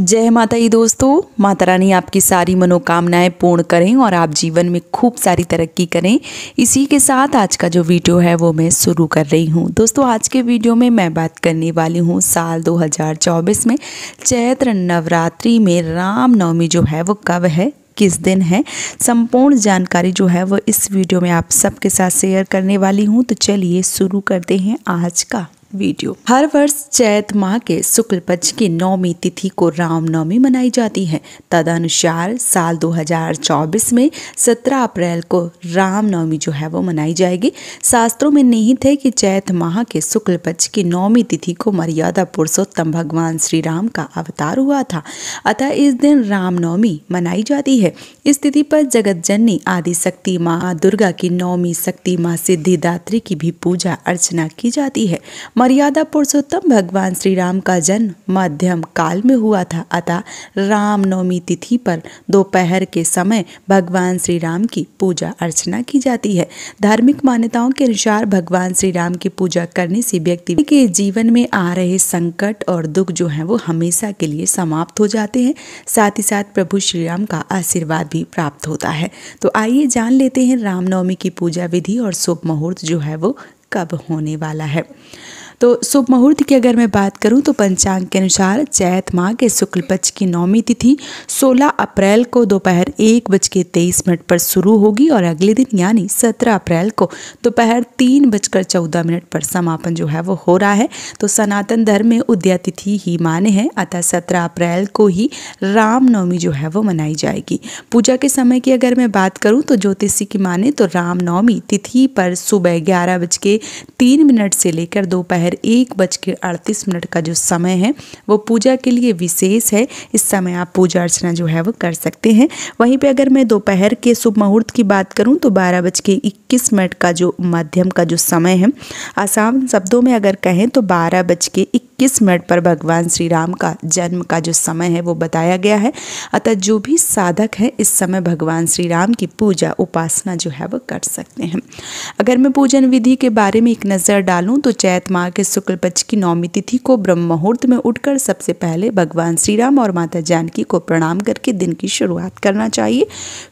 जय माता दी दोस्तों माता रानी आपकी सारी मनोकामनाएं पूर्ण करें और आप जीवन में खूब सारी तरक्की करें इसी के साथ आज का जो वीडियो है वो मैं शुरू कर रही हूं दोस्तों आज के वीडियो में मैं बात करने वाली हूं साल 2024 में चैत्र नवरात्रि में रामनवमी जो है वो कब है किस दिन है संपूर्ण जानकारी जो है वो इस वीडियो में आप सबके साथ शेयर करने वाली हूँ तो चलिए शुरू करते हैं आज का वीडियो हर वर्ष चैत माह के शुक्ल पक्ष की नौमी तिथि को रामनवमी मनाई जाती है तदनुसार साल 2024 में 17 अप्रैल को रामनवमी जो है वो मनाई जाएगी शास्त्रों में निहित है कि चैत माह के शुक्ल पक्ष की नौमी तिथि को मर्यादा पुरुषोत्तम भगवान श्री राम का अवतार हुआ था अतः इस दिन रामनवमी मनाई जाती है इस तिथि पर जगत जननी आदि शक्ति माँ दुर्गा की नौमी शक्ति माँ सिद्धिदात्री की भी पूजा अर्चना की जाती है मर्यादा पुरुषोत्तम भगवान श्री राम का जन्म मध्यम काल में हुआ था अतः रामनवमी तिथि पर दोपहर के समय भगवान श्री राम की पूजा अर्चना की जाती है धार्मिक मान्यताओं के अनुसार भगवान श्री राम की पूजा करने से व्यक्ति के जीवन में आ रहे संकट और दुख जो है वो हमेशा के लिए समाप्त हो जाते हैं साथ ही साथ प्रभु श्री राम का आशीर्वाद भी प्राप्त होता है तो आइए जान लेते हैं रामनवमी की पूजा विधि और शुभ मुहूर्त जो है वो कब होने वाला है तो शुभ मुहूर्त की अगर मैं बात करूँ तो पंचांग के अनुसार चैत माह के शुक्ल पक्ष की नौमी तिथि 16 अप्रैल को दोपहर एक बज के तेईस मिनट पर शुरू होगी और अगले दिन यानी 17 अप्रैल को दोपहर तीन बजकर चौदह मिनट पर समापन जो है वो हो रहा है तो सनातन धर्म में उद्या तिथि ही माने हैं अतः सत्रह अप्रैल को ही रामनवमी जो है वो मनाई जाएगी पूजा के समय की अगर मैं बात करूँ तो ज्योतिषी की माने तो रामनवमी तिथि पर सुबह ग्यारह बज के तीन मिनट से लेकर दोपहर दोपहर एक बज के अड़तीस मिनट का जो समय है वो पूजा के लिए विशेष है इस समय आप पूजा अर्चना जो है वो कर सकते हैं वहीं पे अगर मैं दोपहर के शुभ मुहूर्त की बात करूं तो बारह बज के इक्कीस मिनट का जो मध्यम का जो समय है आसान शब्दों में अगर कहें तो बारह बज के इक्कीस मिनट पर भगवान श्री राम का जन्म का जो समय है वो बताया गया है अतः जो भी साधक है इस समय भगवान श्री राम की पूजा उपासना जो है वो कर सकते हैं अगर मैं पूजन विधि के बारे में एक नज़र डालूँ तो चैत माह के शुक्ल पक्ष की नौमी तिथि को ब्रह्म मुहूर्त में उठकर सबसे पहले भगवान श्री राम और माता जानकी को प्रणाम करके दिन की शुरुआत करना चाहिए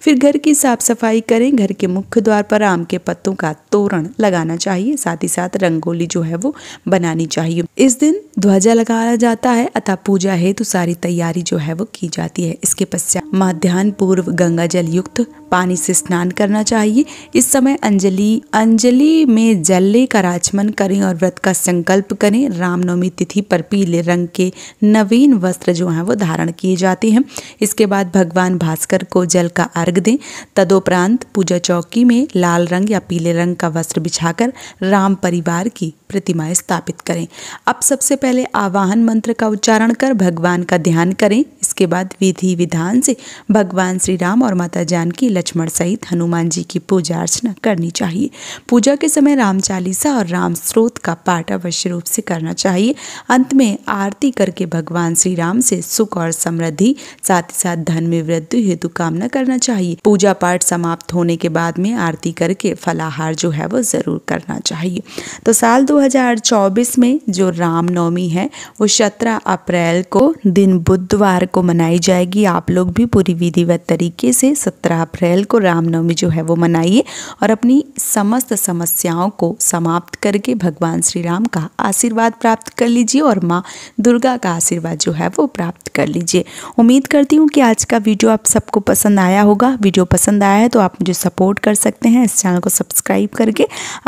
फिर घर की साफ सफाई करें घर के मुख्य द्वार पर आम के पत्तों का तोरण लगाना चाहिए साथ ही साथ रंगोली जो है वो बनानी चाहिए इस दिन ध्वजा लगाया जाता है अतः पूजा हेतु सारी तैयारी जो है वो की जाती है इसके पश्चात मध्यान्ह पूर्व गंगा जल युक्त पानी से स्नान करना चाहिए इस समय अंजलि अंजलि में जल लेकर आचमन करें और व्रत का संग संकल्प करें रामनवमी तिथि पर पीले रंग के नवीन वस्त्र जो हैं वो धारण किए जाते हैं इसके बाद भगवान भास्कर को जल का अर्घ दें तदोपरांत पूजा चौकी में लाल रंग या पीले रंग का वस्त्र बिछाकर राम परिवार की प्रतिमाएं स्थापित करें अब सबसे पहले आवाहन मंत्र का उच्चारण कर भगवान का ध्यान करें इसके बाद विधि विधान से भगवान श्री राम और माता जानकी लक्ष्मण सहित हनुमान जी की पूजा अर्चना करनी चाहिए पूजा के समय राम चालीसा और राम स्रोत का पाठ अवश्य अवश्य रूप से करना चाहिए अंत में आरती करके भगवान श्री राम से सुख और समृद्धि साथ ही साथ धन में वृद्धि हेतु कामना करना चाहिए पूजा पाठ समाप्त होने के बाद में आरती करके फलाहार जो है वो ज़रूर करना चाहिए तो साल 2024 में जो रामनवमी है वो सत्रह अप्रैल को दिन बुधवार को मनाई जाएगी आप लोग भी पूरी विधिवत तरीके से सत्रह अप्रैल को रामनवमी जो है वो मनाइए और अपनी समस्त समस्याओं को समाप्त करके भगवान श्री राम का आशीर्वाद प्राप्त कर लीजिए और माँ दुर्गा का आशीर्वाद जो है वो प्राप्त कर लीजिए उम्मीद करती हूँ कि आज का वीडियो आप सबको पसंद आया होगा वीडियो पसंद आया है तो आप मुझे सपोर्ट कर सकते हैं इस चैनल को सब्सक्राइब करके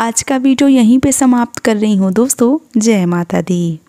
आज का वीडियो यहीं पर समाप्त कर रही हूँ दोस्तों जय माता दी